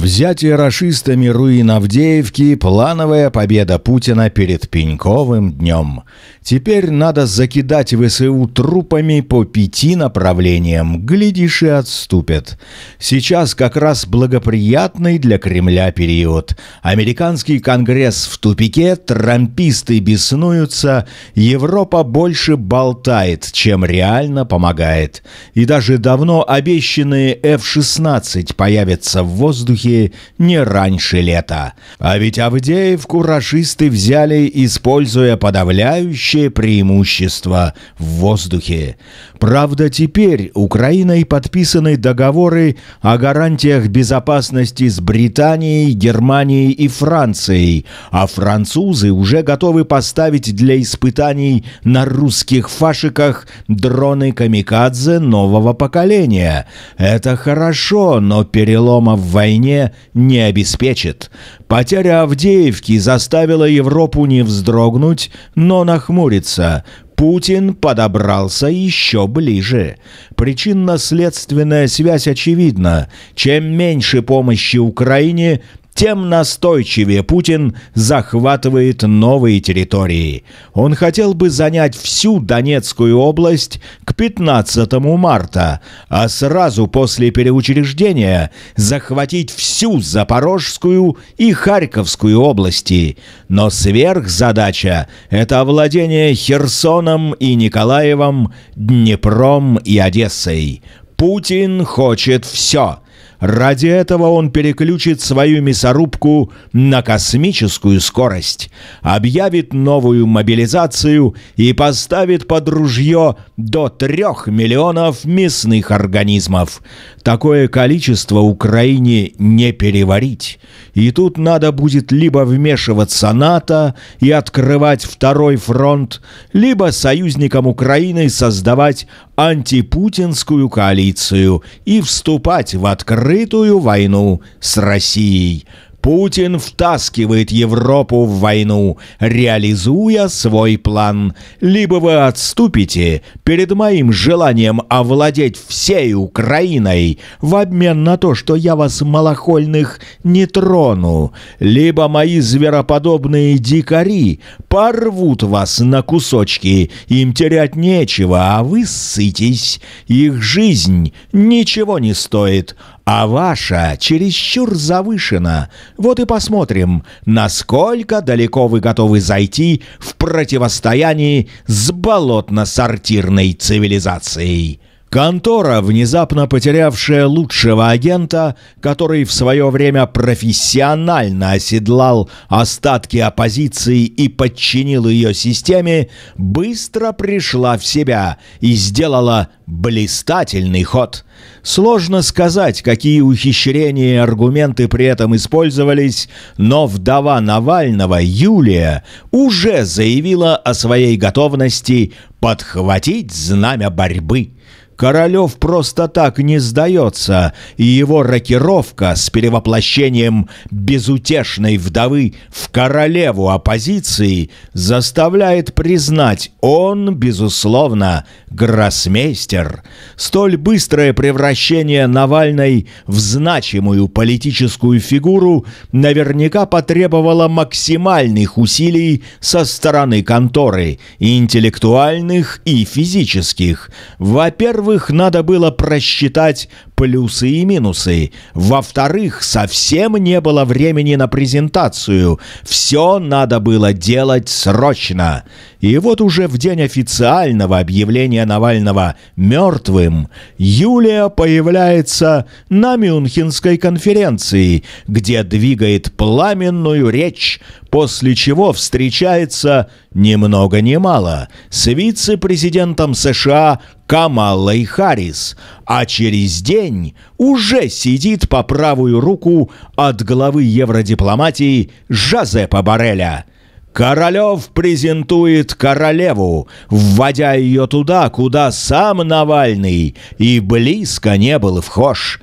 Взятие расистами руин Авдеевки – плановая победа Путина перед Пеньковым днем. Теперь надо закидать ВСУ трупами по пяти направлениям, глядишь и отступят. Сейчас как раз благоприятный для Кремля период. Американский конгресс в тупике, трамписты беснуются, Европа больше болтает, чем реально помогает. И даже давно обещанные F-16 появятся в воздухе Прибалтики не раньше лета. А ведь Авдеевку рашисты взяли, используя подавляющее преимущество в воздухе. Правда, теперь Украиной подписаны договоры о гарантиях безопасности с Британией, Германией и Францией, а французы уже готовы поставить для испытаний на русских фашиках дроны «Камикадзе» нового поколения. Это хорошо, но перелома в войне не обеспечит. Потеря Авдеевки заставила Европу не вздрогнуть, но нахмуриться. Путин подобрался еще ближе. Причинно-следственная связь очевидна. Чем меньше помощи Украине, тем настойчивее Путин захватывает новые территории. Он хотел бы занять всю Донецкую область к 15 марта, а сразу после переучреждения захватить всю Запорожскую и Харьковскую области. Но сверхзадача – это овладение Херсоном и Николаевом, Днепром и Одессой. Путин хочет все – Ради этого он переключит свою мясорубку на космическую скорость, объявит новую мобилизацию и поставит под ружье до трех миллионов мясных организмов. Такое количество Украине не переварить. И тут надо будет либо вмешиваться НАТО и открывать второй фронт, либо союзникам Украины создавать антипутинскую коалицию и вступать в открытую открытую войну с Россией. Путин втаскивает Европу в войну, реализуя свой план. Либо вы отступите перед моим желанием овладеть всей Украиной в обмен на то, что я вас малохольных не трону, либо мои звероподобные дикари порвут вас на кусочки, им терять нечего, а вы сытесь. Их жизнь ничего не стоит, а ваша чересчур завышена. Вот и посмотрим, насколько далеко вы готовы зайти в противостоянии с болотно-сортирной цивилизацией. Контора, внезапно потерявшая лучшего агента, который в свое время профессионально оседлал остатки оппозиции и подчинил ее системе, быстро пришла в себя и сделала блистательный ход. Сложно сказать, какие ухищрения и аргументы при этом использовались, но вдова Навального, Юлия, уже заявила о своей готовности подхватить знамя борьбы – Королев просто так не сдается, и его рокировка с перевоплощением безутешной вдовы в королеву оппозиции заставляет признать, он, безусловно, гроссмейстер. Столь быстрое превращение Навальной в значимую политическую фигуру наверняка потребовало максимальных усилий со стороны конторы, и интеллектуальных и физических. Во-первых, во-первых, надо было просчитать плюсы и минусы. Во-вторых, совсем не было времени на презентацию. Все надо было делать срочно. И вот уже в день официального объявления Навального мертвым Юлия появляется на Мюнхенской конференции, где двигает пламенную речь, после чего встречается ни много ни мало с вице-президентом США Камалой Харрис, а через день уже сидит по правую руку от главы евродипломатии Жозепа Бареля. Королев презентует королеву, вводя ее туда, куда сам Навальный и близко не был вхож.